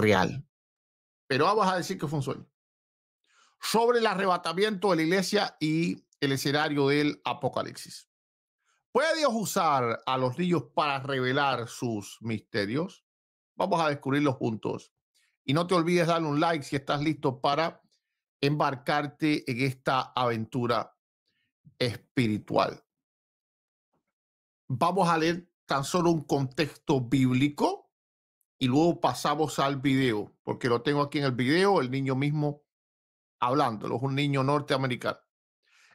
real. Pero vamos a decir que fue un sueño. Sobre el arrebatamiento de la iglesia y el escenario del Apocalipsis. ¿Puede Dios usar a los niños para revelar sus misterios? Vamos a descubrirlos juntos. Y no te olvides darle un like si estás listo para embarcarte en esta aventura espiritual. Vamos a leer tan solo un contexto bíblico y luego pasamos al video, porque lo tengo aquí en el video, el niño mismo hablándolo, es un niño norteamericano.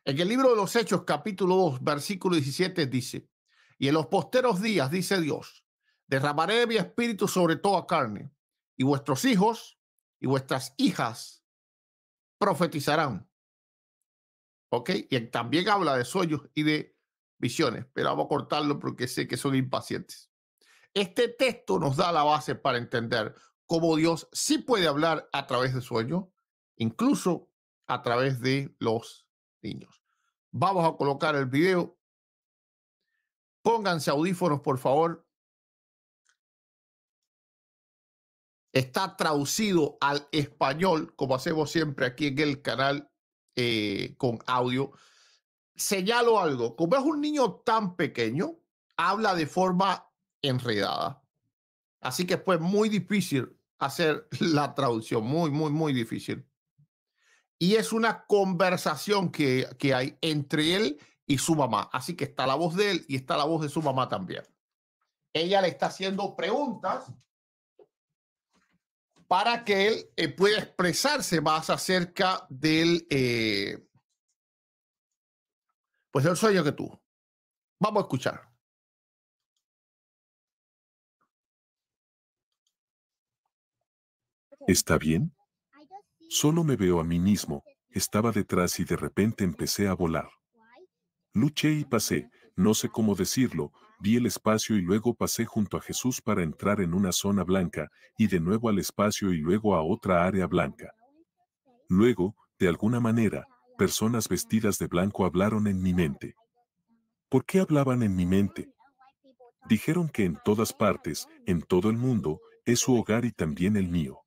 En el libro de los Hechos, capítulo 2, versículo 17 dice, y en los posteros días, dice Dios, derramaré mi espíritu sobre toda carne, y vuestros hijos y vuestras hijas profetizarán. ¿Ok? Y también habla de sueños y de visiones, pero vamos a cortarlo porque sé que son impacientes. Este texto nos da la base para entender cómo Dios sí puede hablar a través de sueños, incluso a través de los niños. Vamos a colocar el video. Pónganse audífonos, por favor. Está traducido al español, como hacemos siempre aquí en el canal eh, con audio. Señalo algo, como es un niño tan pequeño, habla de forma enredada. Así que fue muy difícil hacer la traducción, muy, muy, muy difícil. Y es una conversación que, que hay entre él y su mamá. Así que está la voz de él y está la voz de su mamá también. Ella le está haciendo preguntas para que él eh, pueda expresarse más acerca del, eh, pues del sueño que tuvo. Vamos a escuchar. ¿Está bien? Solo me veo a mí mismo, estaba detrás y de repente empecé a volar. Luché y pasé, no sé cómo decirlo, vi el espacio y luego pasé junto a Jesús para entrar en una zona blanca, y de nuevo al espacio y luego a otra área blanca. Luego, de alguna manera, personas vestidas de blanco hablaron en mi mente. ¿Por qué hablaban en mi mente? Dijeron que en todas partes, en todo el mundo, es su hogar y también el mío.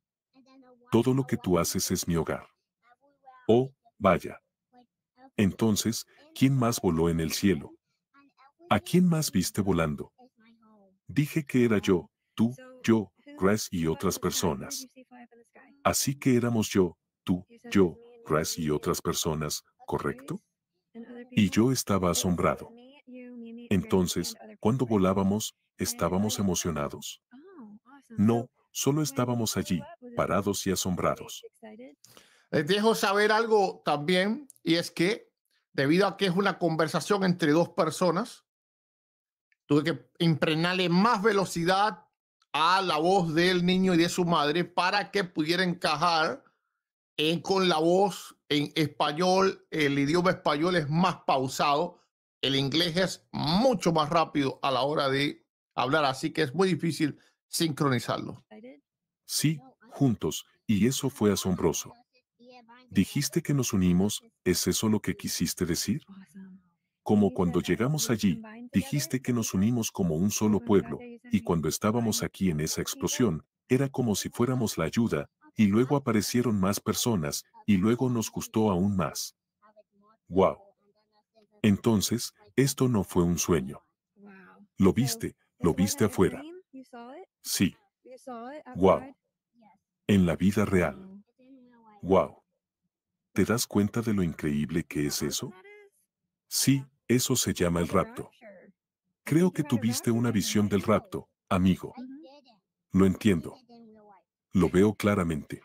Todo lo que tú haces es mi hogar. Oh, vaya. Entonces, ¿quién más voló en el cielo? ¿A quién más viste volando? Dije que era yo, tú, yo, Grace y otras personas. Así que éramos yo, tú, yo, Grace y otras personas, ¿correcto? Y yo estaba asombrado. Entonces, cuando volábamos, estábamos emocionados. No, solo estábamos allí, parados y asombrados. Les eh, dejo saber algo también, y es que debido a que es una conversación entre dos personas, tuve que impregnarle más velocidad a la voz del niño y de su madre para que pudiera encajar con la voz en español. El idioma español es más pausado, el inglés es mucho más rápido a la hora de hablar, así que es muy difícil sincronizarlo. Sí, juntos, y eso fue asombroso. Dijiste que nos unimos, ¿es eso lo que quisiste decir? Como cuando llegamos allí, dijiste que nos unimos como un solo pueblo, y cuando estábamos aquí en esa explosión, era como si fuéramos la ayuda, y luego aparecieron más personas, y luego nos gustó aún más. ¡Wow! Entonces, esto no fue un sueño. Lo viste, lo viste afuera. Sí. ¡Wow! en la vida real. ¡Wow! Mm. ¿Te das cuenta de lo increíble que es eso? Sí, eso se llama el rapto. Creo que tuviste una visión del rapto, amigo. Lo entiendo. Lo veo claramente.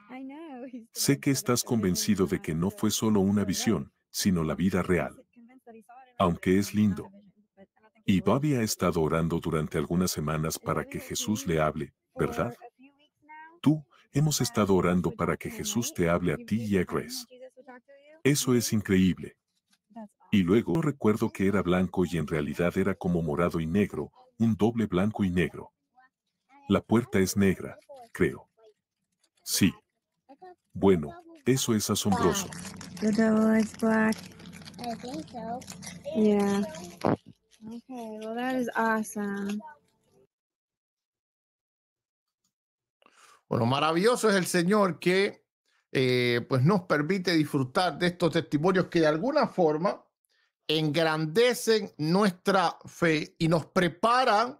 Sé que estás convencido de que no fue solo una visión, sino la vida real. Aunque es lindo. Y Bobby ha estado orando durante algunas semanas para que Jesús le hable, ¿verdad? Hemos estado orando para que Jesús te hable a ti y a Grace. Eso es increíble. Y luego recuerdo que era blanco y en realidad era como morado y negro, un doble blanco y negro. La puerta es negra, creo. Sí. Bueno, eso es asombroso. awesome. Bueno, pues maravilloso es el Señor que eh, pues nos permite disfrutar de estos testimonios que de alguna forma engrandecen nuestra fe y nos preparan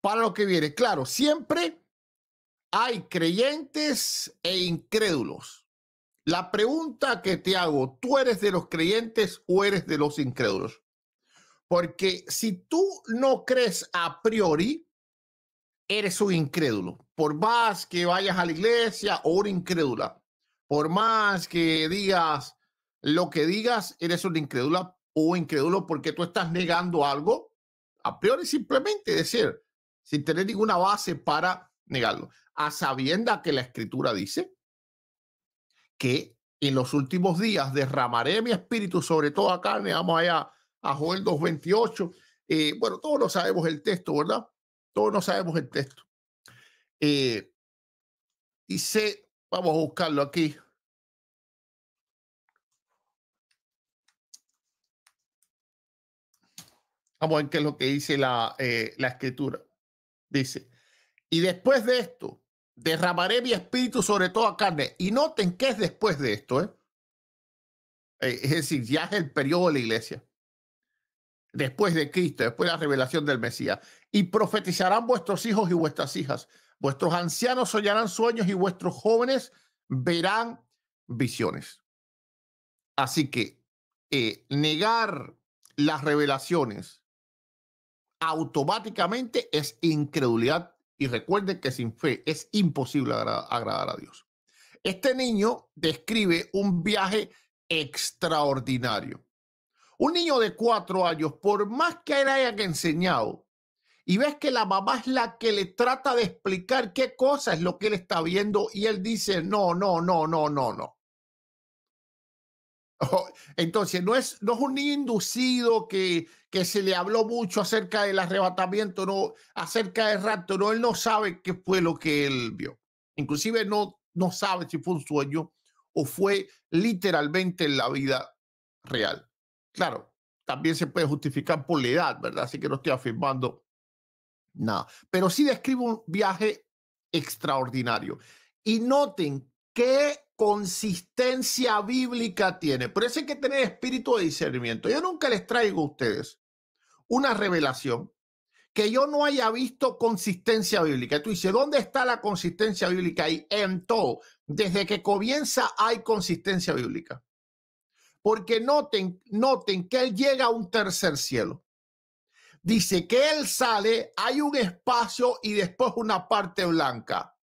para lo que viene. Claro, siempre hay creyentes e incrédulos. La pregunta que te hago, ¿tú eres de los creyentes o eres de los incrédulos? Porque si tú no crees a priori, eres un incrédulo. Por más que vayas a la iglesia, un incrédula. Por más que digas lo que digas, eres un incrédula o incrédulo porque tú estás negando algo a peor es simplemente decir, sin tener ninguna base para negarlo, a sabienda que la escritura dice que en los últimos días derramaré mi espíritu sobre toda carne. Vamos allá a Joel 2.28. Eh, bueno, todos lo sabemos el texto, ¿verdad? Todos no sabemos el texto. dice, eh, vamos a buscarlo aquí. Vamos a ver qué es lo que dice eh, la, escritura. Dice, y después de esto, derramaré mi espíritu sobre toda carne. Y noten que es después de esto. ¿eh? eh es decir, ya es el periodo de la iglesia. Después de Cristo, después de la revelación del Mesías y profetizarán vuestros hijos y vuestras hijas. Vuestros ancianos soñarán sueños y vuestros jóvenes verán visiones. Así que eh, negar las revelaciones automáticamente es incredulidad y recuerden que sin fe es imposible agradar a Dios. Este niño describe un viaje extraordinario. Un niño de cuatro años, por más que él haya enseñado, y ves que la mamá es la que le trata de explicar qué cosa es lo que él está viendo y él dice, no, no, no, no, no, no. Oh, entonces, no es, no es un niño inducido que, que se le habló mucho acerca del arrebatamiento, no, acerca del rapto, no, él no sabe qué fue lo que él vio. Inclusive no, no sabe si fue un sueño o fue literalmente en la vida real. Claro, también se puede justificar por la edad, ¿verdad? Así que no estoy afirmando nada. Pero sí describe un viaje extraordinario. Y noten qué consistencia bíblica tiene. Por eso hay que tener espíritu de discernimiento. Yo nunca les traigo a ustedes una revelación que yo no haya visto consistencia bíblica. Tú dices, ¿dónde está la consistencia bíblica? Y en todo, desde que comienza hay consistencia bíblica. Porque noten, noten que él llega a un tercer cielo dice que él sale, hay un espacio y después una parte blanca.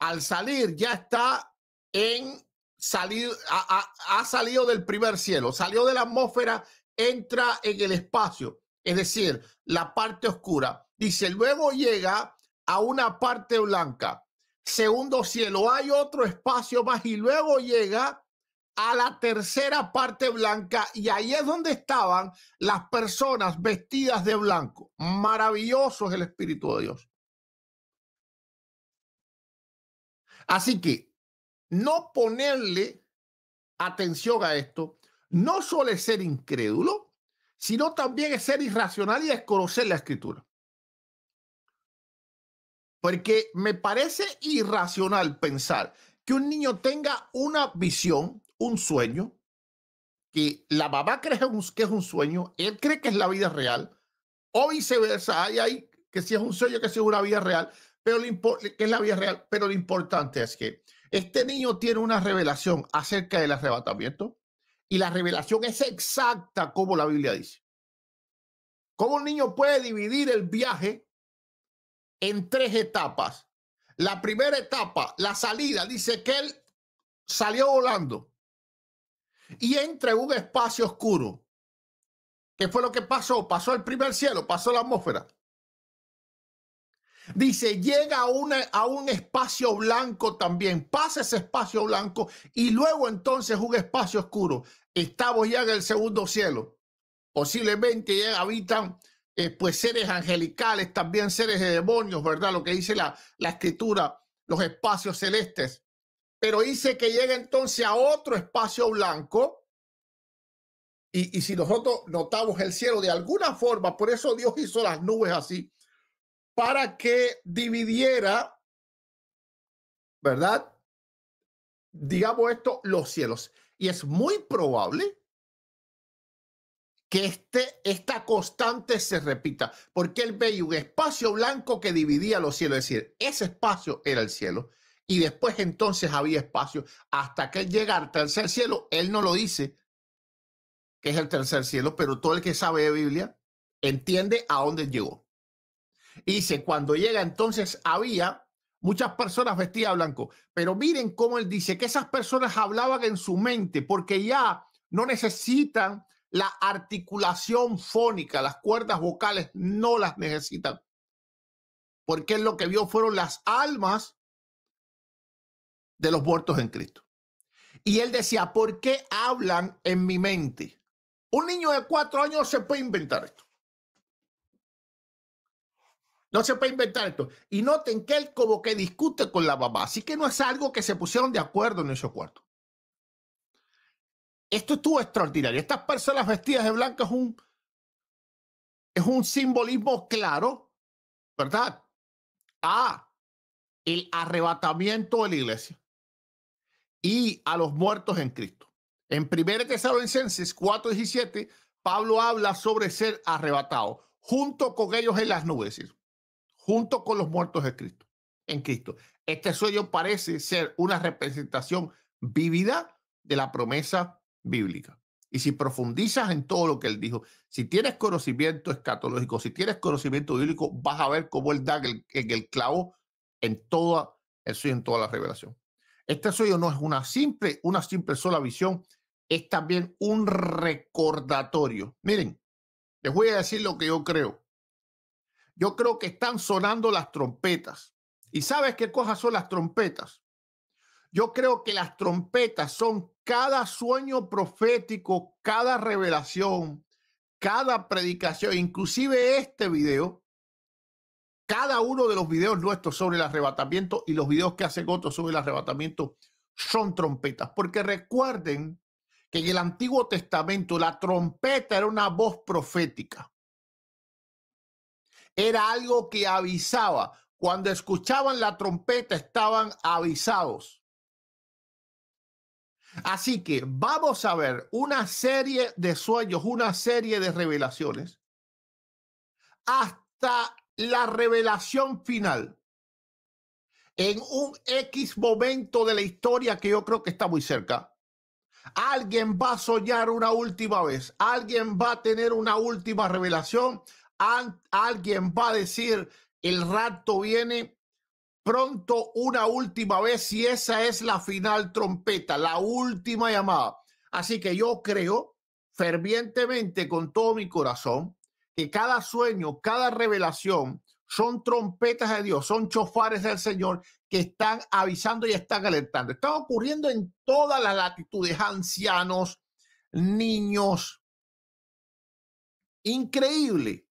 Al salir ya está en salir, ha, salido del primer cielo, salió de la atmósfera, entra en el espacio, es decir, la parte oscura. Dice, luego llega a una parte blanca. Segundo cielo, hay otro espacio más y luego llega a la tercera parte blanca y ahí es donde estaban las personas vestidas de blanco. Maravilloso es el Espíritu de Dios. Así que no ponerle atención a esto no suele ser incrédulo, sino también es ser irracional y desconocer la escritura. Porque me parece irracional pensar que un niño tenga una visión un sueño, que la mamá cree que es un sueño, él cree que es la vida real, o viceversa, hay, ahí que si es un sueño, que si es una vida real, pero lo que es la vida real, pero lo importante es que este niño tiene una revelación acerca del arrebatamiento y la revelación es exacta como la Biblia dice. ¿Cómo un niño puede dividir el viaje en tres etapas? La primera etapa, la salida, dice que él salió volando y entra en un espacio oscuro. ¿Qué fue lo que pasó? Pasó el primer cielo, pasó la atmósfera. Dice, llega a, a un espacio blanco también, pasa ese espacio blanco y luego entonces un espacio oscuro. Estamos ya en el segundo cielo. Posiblemente ya habitan eh, pues seres angelicales, también seres de demonios, ¿verdad? Lo que dice la, la escritura, los espacios celestes pero dice que llega entonces a otro espacio blanco. Y, si nosotros notamos el cielo de alguna forma, por eso Dios hizo las nubes así, para que dividiera, ¿verdad? Digamos esto, los cielos. Y es muy probable que este, esta constante se repita, porque él veía un espacio blanco que dividía los cielos, es decir, ese espacio era el cielo y después entonces había espacio. Hasta que él llega al tercer cielo, él no lo dice, que es el tercer cielo, pero todo el que sabe de Biblia entiende a dónde llegó. Y dice, cuando llega entonces había muchas personas vestidas blanco, pero miren cómo él dice que esas personas hablaban en su mente porque ya no necesitan la articulación fónica, las cuerdas vocales no las necesitan. Porque lo que vio fueron las almas de los muertos en Cristo. Y él decía, ¿por qué hablan en mi mente? Un niño de cuatro años se puede inventar esto. No se puede inventar esto. Y noten que él como que discute con la mamá. Así que no es algo que se pusieron de acuerdo en ese cuarto. Esto estuvo extraordinario. Estas personas vestidas de blanco es un, es un simbolismo claro, ¿verdad? A el arrebatamiento de la iglesia y a los muertos en Cristo. En 1 Tesalonicenses 4:17, Pablo habla sobre ser arrebatado junto con ellos en las nubes, junto con los muertos en Cristo. En Cristo. Este sueño parece ser una representación vívida de la promesa bíblica. Y si profundizas en todo lo que él dijo, si tienes conocimiento escatológico, si tienes conocimiento bíblico, vas a ver cómo él da en el, clavo en toda en toda la revelación. Este sueño no es una simple, una simple sola visión, es también un recordatorio. Miren, les voy a decir lo que yo creo. Yo creo que están sonando las trompetas. ¿Y sabes qué cosas son las trompetas? Yo creo que las trompetas son cada sueño profético, cada revelación, cada predicación, inclusive este video, cada uno de los videos nuestros sobre el arrebatamiento y los videos que hacen otros sobre el arrebatamiento son trompetas, porque recuerden que en el Antiguo Testamento la trompeta era una voz profética. Era algo que avisaba. Cuando escuchaban la trompeta estaban avisados. Así que vamos a ver una serie de sueños, una serie de revelaciones hasta la revelación final en un X momento de la historia que yo creo que está muy cerca. Alguien va a soñar una última vez, alguien va a tener una última revelación, alguien va a decir, el rato viene pronto una última vez y esa es la final trompeta, la última llamada. Así que yo creo fervientemente con todo mi corazón que cada sueño, cada revelación son trompetas de Dios, son chofares del Señor que están avisando y están alertando. Están ocurriendo en todas las latitudes, ancianos, niños. Increíble.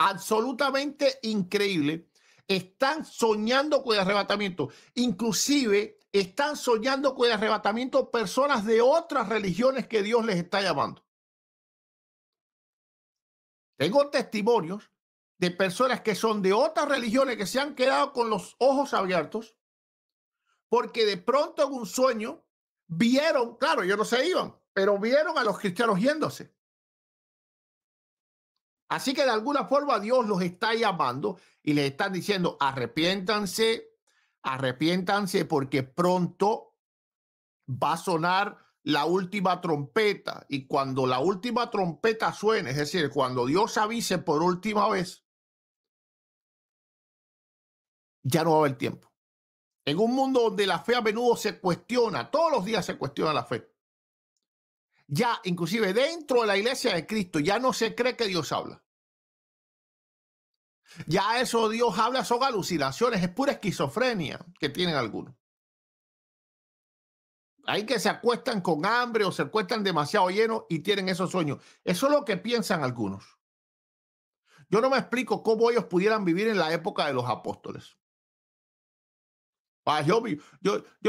Absolutamente increíble. Están soñando con el arrebatamiento. Inclusive están soñando con el arrebatamiento personas de otras religiones que Dios les está llamando. Tengo testimonios de personas que son de otras religiones que se han quedado con los ojos abiertos porque de pronto en un sueño vieron, claro, ellos no se iban, pero vieron a los cristianos yéndose. Así que de alguna forma Dios los está llamando y les están diciendo, arrepiéntanse, arrepiéntanse porque pronto va a sonar la última trompeta. Y cuando la última trompeta suene, es decir, cuando Dios avise por última vez, ya no va a haber tiempo. En un mundo donde la fe a menudo se cuestiona, todos los días se cuestiona la fe. Ya, inclusive dentro de la iglesia de Cristo, ya no se cree que Dios habla. Ya eso Dios habla son alucinaciones, es pura esquizofrenia que tienen algunos. Hay que se acuestan con hambre o se acuestan demasiado llenos y tienen esos sueños. Eso es lo que piensan algunos. Yo no me explico cómo ellos pudieran vivir en la época de los apóstoles. Yo,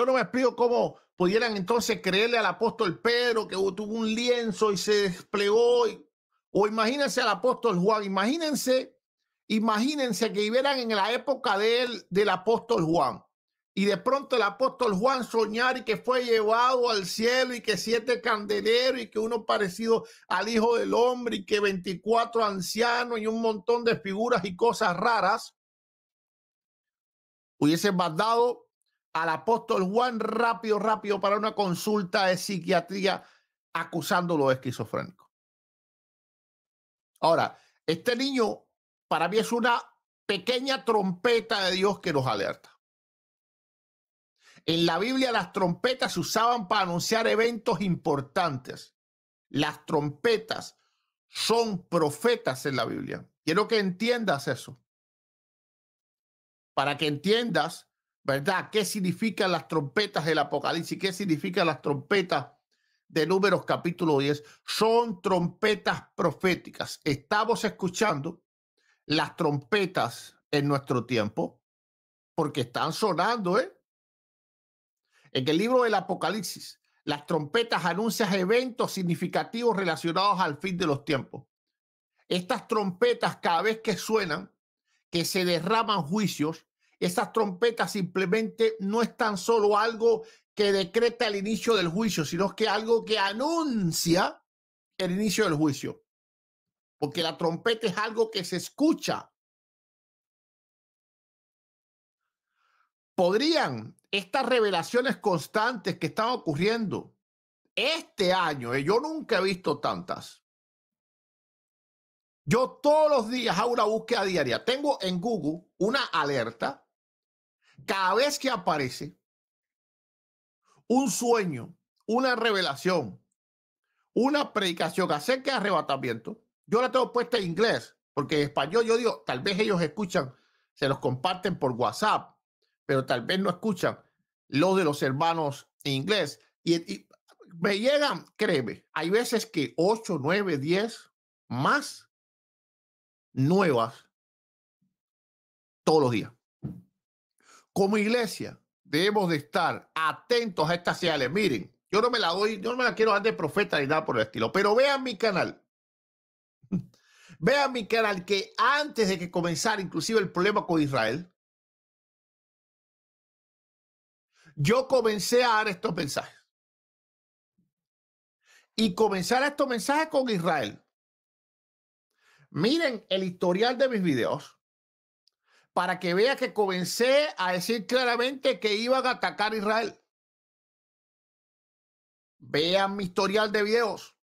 no me explico cómo pudieran entonces creerle al apóstol Pedro que tuvo un lienzo y se desplegó. o imagínense al apóstol Juan, imagínense, imagínense que vivieran en la época de del apóstol Juan y de pronto el apóstol Juan soñar y que fue llevado al cielo y que siete candeleros y que uno parecido al Hijo del Hombre y que 24 ancianos y un montón de figuras y cosas raras, hubiese mandado al apóstol Juan rápido, rápido para una consulta de psiquiatría acusándolo de esquizofrénico. Ahora, este niño para mí es una pequeña trompeta de Dios que nos alerta. En la Biblia las trompetas se usaban para anunciar eventos importantes. Las trompetas son profetas en la Biblia. Quiero que entiendas eso. Para que entiendas, ¿verdad? ¿Qué significan las trompetas del Apocalipsis? ¿Qué significan las trompetas de números capítulo 10? Son trompetas proféticas. Estamos escuchando las trompetas en nuestro tiempo porque están sonando, ¿eh? En el libro del Apocalipsis, las trompetas anuncian eventos significativos relacionados al fin de los tiempos. Estas trompetas, cada vez que suenan, que se derraman juicios, esas trompetas simplemente no es tan solo algo que decreta el inicio del juicio, sino que algo que anuncia el inicio del juicio. Porque la trompeta es algo que se escucha. Podrían estas revelaciones constantes que están ocurriendo este año, eh, yo nunca he visto tantas. Yo todos los días hago una búsqueda diaria. Tengo en Google una alerta. Cada vez que aparece un sueño, una revelación, una predicación acerca de arrebatamiento, yo la tengo puesta en inglés, porque en español yo digo, tal vez ellos escuchan, se los comparten por WhatsApp pero tal vez no escuchan los de los hermanos en inglés. Y, me llegan, créeme, hay veces que 8, 9, 10 más nuevas todos los días. Como iglesia, debemos de estar atentos a estas señales. Miren, yo no me la doy, yo no me la quiero dar de profeta ni nada por el estilo, pero vean mi canal. Vean mi canal que antes de que comenzara inclusive el problema con Israel, yo comencé a dar estos mensajes. Y comenzar estos mensajes con Israel. Miren el historial de mis videos para que vean que comencé a decir claramente que iban a atacar a Israel. Vean mi historial de videos.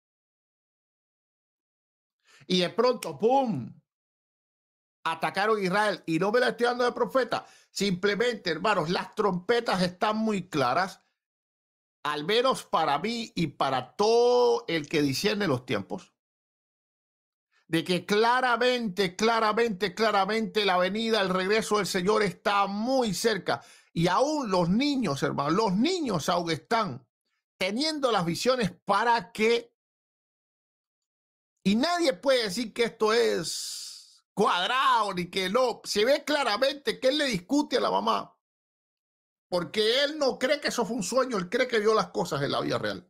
Y de pronto, ¡pum! atacaron Israel. Y no me la estoy dando de profeta. Simplemente, hermanos, las trompetas están muy claras, al menos para mí y para todo el que disierne los tiempos, de que claramente, claramente, claramente la venida, al regreso del Señor está muy cerca. Y aún los niños, hermanos, los niños aún están teniendo las visiones para que... Y nadie puede decir que esto es cuadrado, ni que no. Se ve claramente que él le discute a la mamá. Porque él no cree que eso fue un sueño, él cree que vio las cosas en la vida real.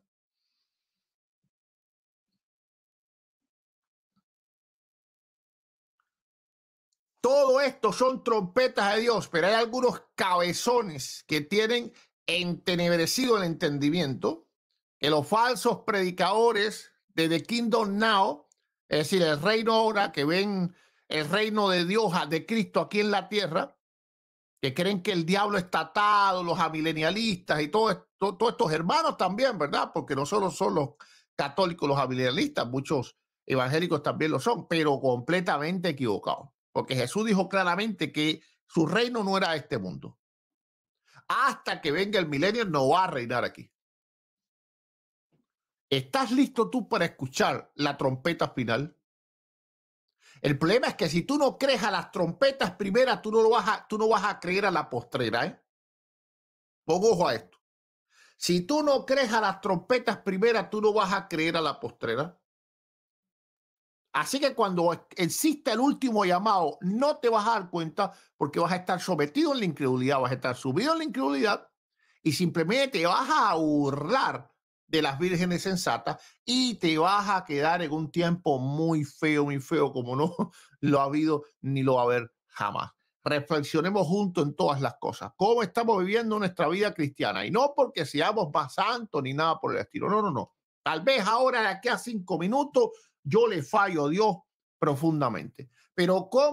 Todo esto son trompetas de Dios, pero hay algunos cabezones que tienen entenebrecido el entendimiento, que los falsos predicadores The Kingdom Now, es decir, el reino ahora que ven el reino de Dios, ah, de Cristo aquí en la tierra, que creen que el diablo está atado, los amilenialistas y todos estos hermanos también, ¿verdad? Porque no solo son los católicos los amilenialistas, muchos evangélicos también lo son, pero completamente equivocados. Porque Jesús dijo claramente que su reino no era este mundo. Hasta que venga el milenio no va a reinar aquí. ¿Estás listo tú para escuchar la trompeta final? El problema es que si tú no crees a las trompetas primeras, tú no, lo vas, a, tú no vas a creer a la postrera. ¿eh? ojo a esto. Si tú no crees a las trompetas primeras, tú no vas a creer a la postrera. Así que cuando exista el último llamado, no te vas a dar cuenta porque vas a estar sometido en la incredulidad, vas a estar subido en la incredulidad y simplemente te vas a ahorrar de las vírgenes sensatas y te vas a quedar en un tiempo muy feo, muy feo, como no lo ha habido ni lo va a haber jamás. Reflexionemos juntos en todas las cosas. ¿Cómo estamos viviendo nuestra vida cristiana? Y no porque seamos más santos ni nada por el estilo. No, no, no. Tal vez ahora, de aquí a cinco minutos, yo le fallo a Dios profundamente. Pero ¿cómo?